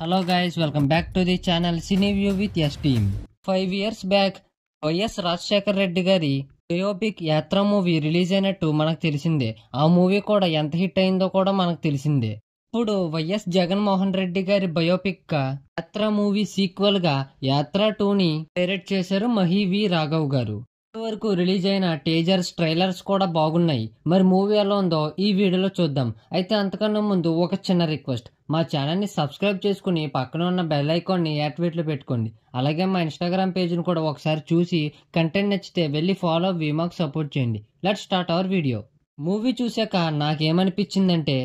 hello guys welcome back to the channel cine view with S team five years back YS Rajasekhar Reddy గారి biopic యాత్ర movie release అయినట్టు మనకు తెలిసిందే ఆ మూవీ కూడా ఎంత హిట్ అయిందో కూడా మనకు తెలిసిందే ఇప్పుడు వైఎస్ జగన్మోహన్ రెడ్డి గారి బయోపిక్ యాత్ర మూవీ సీక్వెల్ గా యాత్ర టూని డైరెక్ట్ చేశారు మహి వి రాఘవ్ గారు వరకు రిలీజ్ అయిన టేజర్స్ ట్రైలర్స్ కూడా బాగున్నాయి మరి మూవీ ఎలా ఉందో ఈ వీడియోలో చూద్దాం అయితే అంతకన్నా ముందు ఒక చిన్న రిక్వెస్ట్ మా ఛానల్ని సబ్స్క్రైబ్ చేసుకుని పక్కన ఉన్న బెల్ ఐకాన్ని యాక్టివేట్లో పెట్టుకోండి అలాగే మా ఇన్స్టాగ్రామ్ పేజ్ని కూడా ఒకసారి చూసి కంటెంట్ నచ్చితే వెళ్ళి ఫాలో అవ్వి మాకు సపోర్ట్ చేయండి let start our video movie చూశాక నాకేమనిపించిందంటే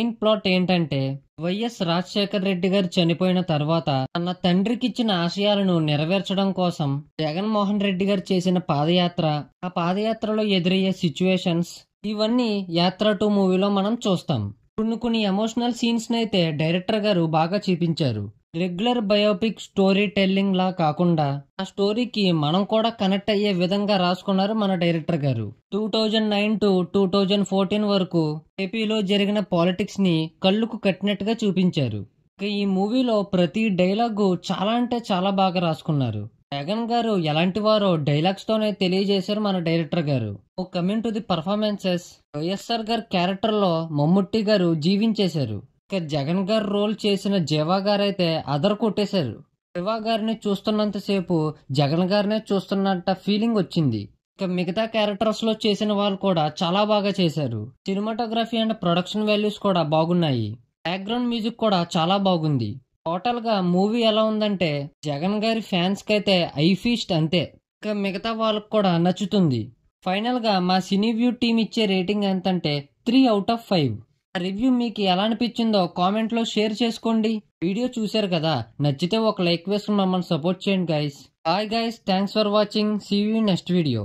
మెయిన్ ప్లాట్ ఏంటంటే వైఎస్ రాజశేఖర్ రెడ్డి గారు చనిపోయిన తర్వాత తన తండ్రికి ఇచ్చిన ఆశయాలను నెరవేర్చడం కోసం జగన్మోహన్ రెడ్డి గారు చేసిన పాదయాత్ర ఆ పాదయాత్రలో ఎదురయ్యే సిచ్యువేషన్స్ ఇవన్నీ యాత్ర టూ మూవీలో మనం చూస్తాం కొన్ని కొన్ని ఎమోషనల్ సీన్స్ని అయితే డైరెక్టర్ గారు బాగా చూపించారు రెగ్యులర్ బయోపిక్ స్టోరీ టెల్లింగ్ లా కాకుండా ఆ స్టోరీకి మనం కూడా కనెక్ట్ అయ్యే విధంగా రాసుకున్నారు మన డైరెక్టర్ గారు two thousand nine to two thousand fourteen వరకు ఏపీలో జరిగిన పాలిటిక్స్ ని కళ్ళుకు కట్టినట్టుగా చూపించారు ఈ మూవీలో ప్రతి డైలాగు చాలా అంటే చాలా బాగా రాసుకున్నారు జగన్ గారు ఎలాంటి వారో డైలాగ్స్ తోనే తెలియజేశారు మన డైరెక్టర్ గారు coming to the performances YSR గారు క్యారెక్టర్ లో మమ్ముట్టి గారు జీవించేశారు ఇక జగన్ గారు రోల్ చేసిన జీవా గారు అయితే అదర్ కొట్టేశారు జివా గారిని చూస్తున్నంతసేపు జగన్ గారినే చూస్తున్నట్ట ఫీలింగ్ వచ్చింది ఇక మిగతా క్యారెక్టర్స్లో చేసిన వాళ్ళు కూడా చాలా బాగా చేశారు సినిమాటోగ్రఫీ అండ్ ప్రొడక్షన్ వాల్యూస్ కూడా బాగున్నాయి బ్యాక్గ్రౌండ్ మ్యూజిక్ కూడా చాలా బాగుంది గా మూవీ ఎలా ఉందంటే జగన్ గారి ఫ్యాన్స్కి అయితే ఐ ఫీస్ట్ అంతే ఇక మిగతా వాళ్ళకు కూడా నచ్చుతుంది ఫైనల్గా మా సినీ వ్యూ టీం ఇచ్చే రేటింగ్ ఎంతంటే three out of five review మీకు ఎలా అనిపించిందో కామెంట్లో షేర్ చేసుకోండి వీడియో చూశారు కదా నచ్చితే ఒక లైక్ వేసుకుని మమ్మల్ని సపోర్ట్ చేయండి guys hi guys thanks for watching see you next video